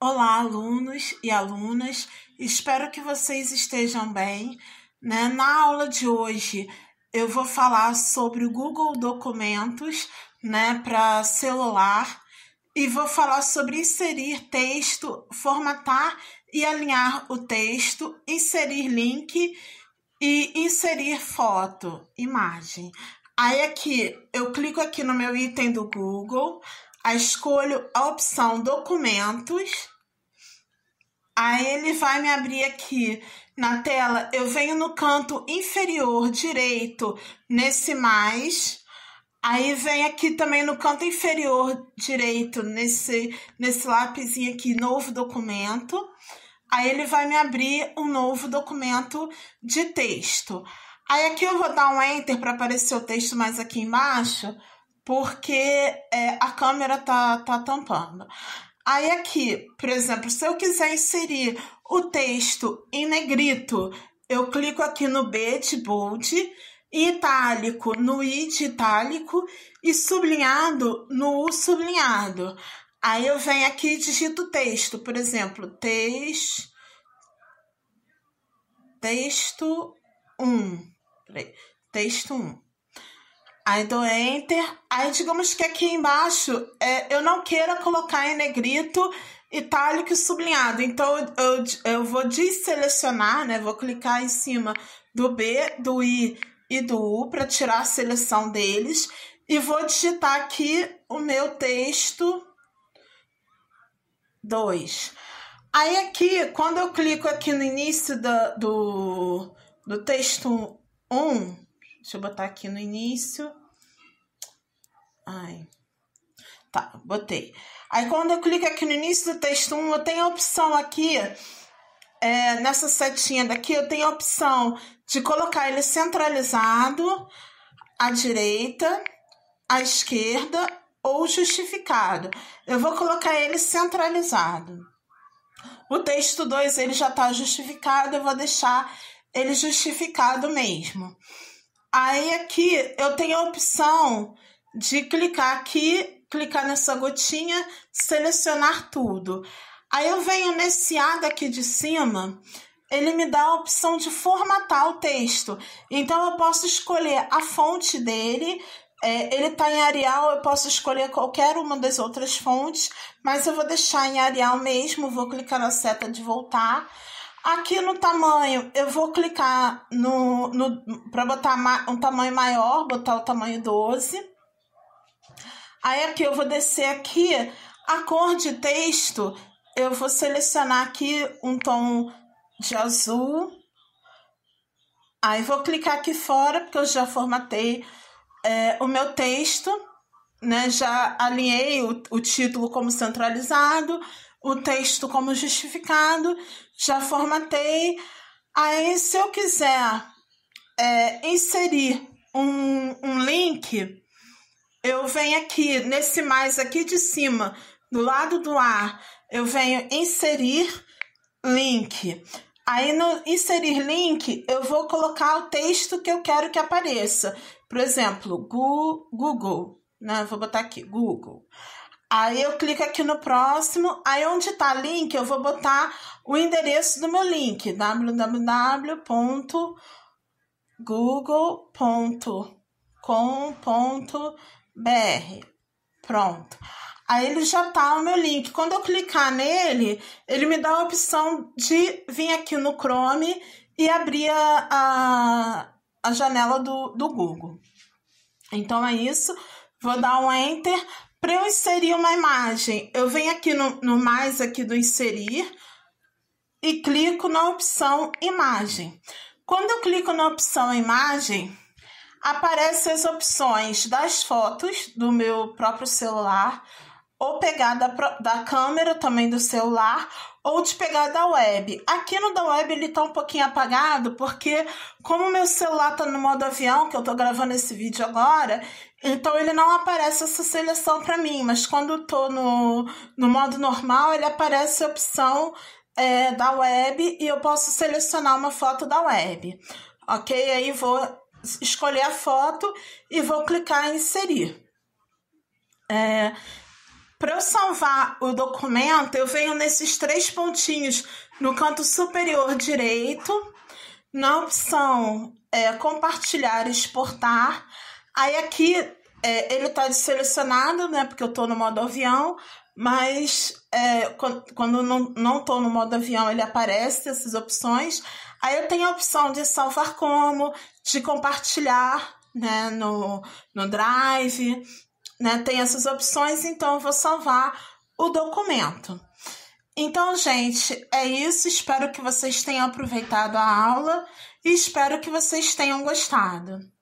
Olá, alunos e alunas, espero que vocês estejam bem. Né? Na aula de hoje, eu vou falar sobre o Google Documentos né, para celular e vou falar sobre inserir texto, formatar e alinhar o texto, inserir link e inserir foto, imagem. Aí aqui, eu clico aqui no meu item do Google, a escolho a opção documentos. Aí ele vai me abrir aqui na tela. Eu venho no canto inferior direito nesse mais. Aí vem aqui também no canto inferior direito nesse nesse lápisinho aqui novo documento. Aí ele vai me abrir um novo documento de texto. Aí aqui eu vou dar um enter para aparecer o texto mais aqui embaixo porque é, a câmera tá, tá tampando. Aí aqui, por exemplo, se eu quiser inserir o texto em negrito, eu clico aqui no B de bold, itálico no I de itálico e sublinhado no U sublinhado. Aí eu venho aqui e digito o texto, por exemplo, tex, texto 1. Um. Texto 1. Um. Aí dou enter. Aí digamos que aqui embaixo é, eu não queira colocar em negrito, itálico e sublinhado. Então eu, eu vou desselecionar, né? Vou clicar em cima do B, do I e do U para tirar a seleção deles. E vou digitar aqui o meu texto 2. Aí aqui, quando eu clico aqui no início do, do texto 1, um, Deixa eu botar aqui no início. Ai. Tá, botei. Aí quando eu clico aqui no início do texto 1, eu tenho a opção aqui, é, nessa setinha daqui, eu tenho a opção de colocar ele centralizado à direita, à esquerda ou justificado. Eu vou colocar ele centralizado. O texto 2 ele já está justificado, eu vou deixar ele justificado mesmo. Aí aqui eu tenho a opção de clicar aqui, clicar nessa gotinha, selecionar tudo. Aí eu venho nesse A daqui de cima, ele me dá a opção de formatar o texto. Então eu posso escolher a fonte dele, é, ele está em Arial, eu posso escolher qualquer uma das outras fontes, mas eu vou deixar em Arial mesmo, vou clicar na seta de voltar. Aqui no tamanho, eu vou clicar no, no para botar um tamanho maior, botar o tamanho 12. Aí aqui eu vou descer aqui a cor de texto, eu vou selecionar aqui um tom de azul. Aí vou clicar aqui fora, porque eu já formatei é, o meu texto, né? Já alinhei o, o título como centralizado o texto como justificado, já formatei. Aí, se eu quiser é, inserir um, um link, eu venho aqui, nesse mais aqui de cima, do lado do ar, eu venho inserir link. Aí no inserir link, eu vou colocar o texto que eu quero que apareça. Por exemplo, Google, né? Vou botar aqui Google. Aí eu clico aqui no próximo, aí onde tá link, eu vou botar o endereço do meu link, www.google.com.br. Pronto. Aí ele já tá o meu link. Quando eu clicar nele, ele me dá a opção de vir aqui no Chrome e abrir a, a, a janela do, do Google. Então é isso. Vou dar um enter. Para eu inserir uma imagem, eu venho aqui no, no mais aqui do inserir e clico na opção imagem. Quando eu clico na opção imagem, aparecem as opções das fotos do meu próprio celular, ou pegar da, da câmera também do celular ou de pegar da web. Aqui no da web ele tá um pouquinho apagado porque como meu celular tá no modo avião, que eu tô gravando esse vídeo agora, então ele não aparece essa seleção para mim, mas quando eu tô no, no modo normal, ele aparece a opção é, da web e eu posso selecionar uma foto da web. Ok? Aí vou escolher a foto e vou clicar em inserir. É, para eu salvar o documento, eu venho nesses três pontinhos no canto superior direito, na opção é, compartilhar e exportar. Aí aqui é, ele está selecionado, né? Porque eu estou no modo avião, mas é, quando, quando não estou no modo avião, ele aparece essas opções. Aí eu tenho a opção de salvar como, de compartilhar né, no, no Drive, né? Tem essas opções, então eu vou salvar o documento. Então, gente, é isso. Espero que vocês tenham aproveitado a aula e espero que vocês tenham gostado.